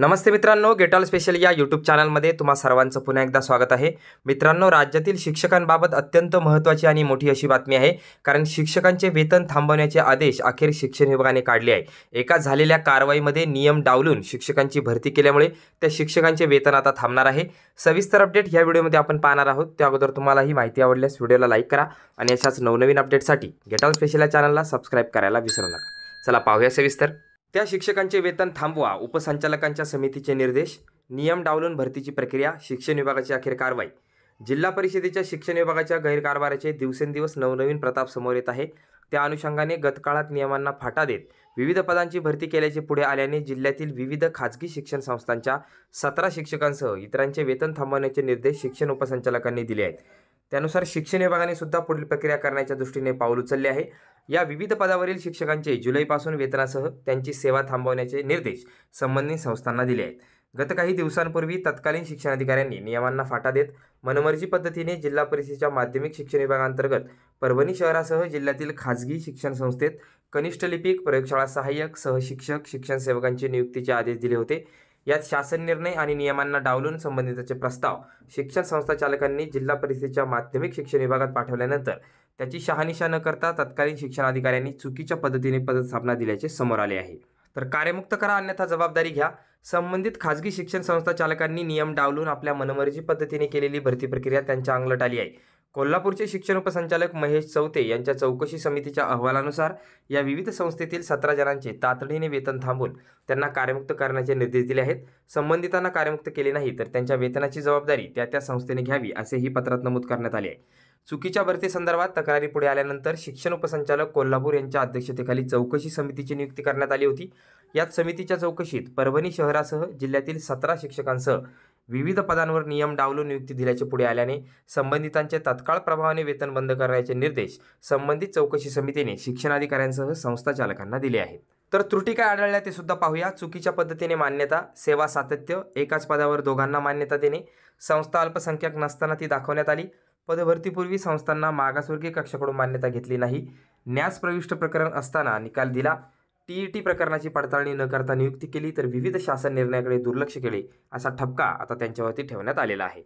नमस्ते मित्रांनो गेटॉल स्पेशल या यूट्यूब चॅनलमध्ये तुम्हा सर्वांचं पुन्हा एकदा स्वागत आहे मित्रांनो राज्यातील शिक्षकांबाबत अत्यंत महत्त्वाची आणि मोठी अशी बातमी आहे कारण शिक्षकांचे वेतन थांबवण्याचे आदेश अखेर शिक्षण विभागाने काढले आहे एका झालेल्या कारवाईमध्ये नियम डावलून शिक्षकांची भरती केल्यामुळे त्या शिक्षकांचे वेतन आता थांबणार आहे सविस्तर अपडेट या व्हिडिओमध्ये आपण पाहणार आहोत त्या अगोदर तुम्हाला ही माहिती आवडल्यास व्हिडिओला लाईक करा आणि अशाच नवनवीन अपडेटसाठी गेटॉल स्पेशल या चॅनलला सबस्क्राईब करायला विसरू नका चला पाहूया सविस्तर त्या शिक्षकांचे वेतन थांबवा उपसंचालकांच्या समितीचे निर्देश नियम डावलून भरतीची प्रक्रिया शिक्षण विभागाची अखेर कारवाई जिल्हा परिषदेच्या शिक्षण विभागाच्या गैरकारभाराचे दिवसेंदिवस नवनवीन प्रताप समोर येत आहे त्या अनुषंगाने गतकाळात नियमांना फाटा देत विविध पदांची भरती केल्याचे पुढे आल्याने जिल्ह्यातील विविध खाजगी शिक्षण संस्थांच्या सतरा शिक्षकांसह इतरांचे वेतन थांबवण्याचे निर्देश शिक्षण उपसंचालकांनी दिले आहेत त्यानुसार शिक्षण विभागाने सुद्धा पुढील प्रक्रिया करण्याच्या दृष्टीने पाऊल उचलले आहे या विविध पदावरील शिक्षकांचे जुलैपासून वेतनासह त्यांची सेवा थांबवण्याचे निर्देश संबंधित संस्थांना दिले आहेत गत काही दिवसांपूर्वी तत्कालीन शिक्षणाधिकाऱ्यांनी नियमांना फाटा देत मनमर्जी पद्धतीने जिल्हा परिषदेच्या माध्यमिक शिक्षण विभागांतर्गत परभणी शहरासह जिल्ह्यातील खाजगी शिक्षण संस्थेत कनिष्ठ लिपिक प्रयोगशाळा सहाय्यक सहशिक्षक शिक्षण सेवकांची नियुक्तीचे आदेश दिले होते यात शासन निर्णय आणि नियमांना डावलून संबंधितचे प्रस्ताव शिक्षण संस्था चालकांनी जिल्हा परिषदेच्या माध्यमिक शिक्षण विभागात पाठवल्यानंतर त्याची शहानिशा न करता तत्कालीन शिक्षणाधिकाऱ्यांनी चुकीच्या पद्धतीने पदस्थापना दिल्याचे समोर आले आहे तर कार्यमुक्त करा अन्यथा जबाबदारी घ्या संबंधित खाजगी शिक्षण संस्था चालकांनी नियम डावलून आपल्या मनमर्जी पद्धतीने केलेली भरती प्रक्रिया त्यांच्या अंगलट आली आहे कोल्हापूरचे शिक्षण उपसंचालक महेश चौते यांच्या चौकशी समितीच्या अहवालानुसार या विविध संस्थेतील सतरा जणांचे तातडीने वेतन थांबून त्यांना कार्यमुक्त करण्याचे निर्देश दिले आहेत संबंधितांना कार्यमुक्त केले नाही तर त्यांच्या वेतनाची जबाबदारी त्या त्या संस्थेने घ्यावी असेही पत्रात नमूद करण्यात आले आहे चुकीच्या भरतीसंदर्भात तक्रारी पुढे आल्यानंतर शिक्षण उपसंचालक कोल्हापूर यांच्या अध्यक्षतेखाली चौकशी समितीची नियुक्ती करण्यात आली होती यात समितीच्या चौकशीत परभणी शहरासह जिल्ह्यातील सतरा शिक्षकांसह विविध पदांवर नियम डावलून नियुक्ती दिल्याचे पुढे आल्याने संबंधितांचे तत्काळ प्रभावाने वेतन बंद करण्याचे निर्देश संबंधित चौकशी समितीने शिक्षणाधिकाऱ्यांसह संस्था चालकांना दिले आहेत तर त्रुटी काय आढळल्या ते सुद्धा पाहूया चुकीच्या पद्धतीने मान्यता सेवा सातत्य एकाच पदावर दोघांना मान्यता देणे संस्था अल्पसंख्याक नसताना ती दाखवण्यात आली पदभरतीपूर्वी संस्थांना मागासवर्गीय कक्षाकडून मान्यता घेतली नाही न्यास प्रविष्ट प्रकरण असताना निकाल दिला टीईटी प्रकरणाची पडताळणी न करता नियुक्ती केली तर विविध शासन निर्णयाकडे दुर्लक्ष केले असा ठपका आता त्यांच्यावरती ठेवण्यात आलेला आहे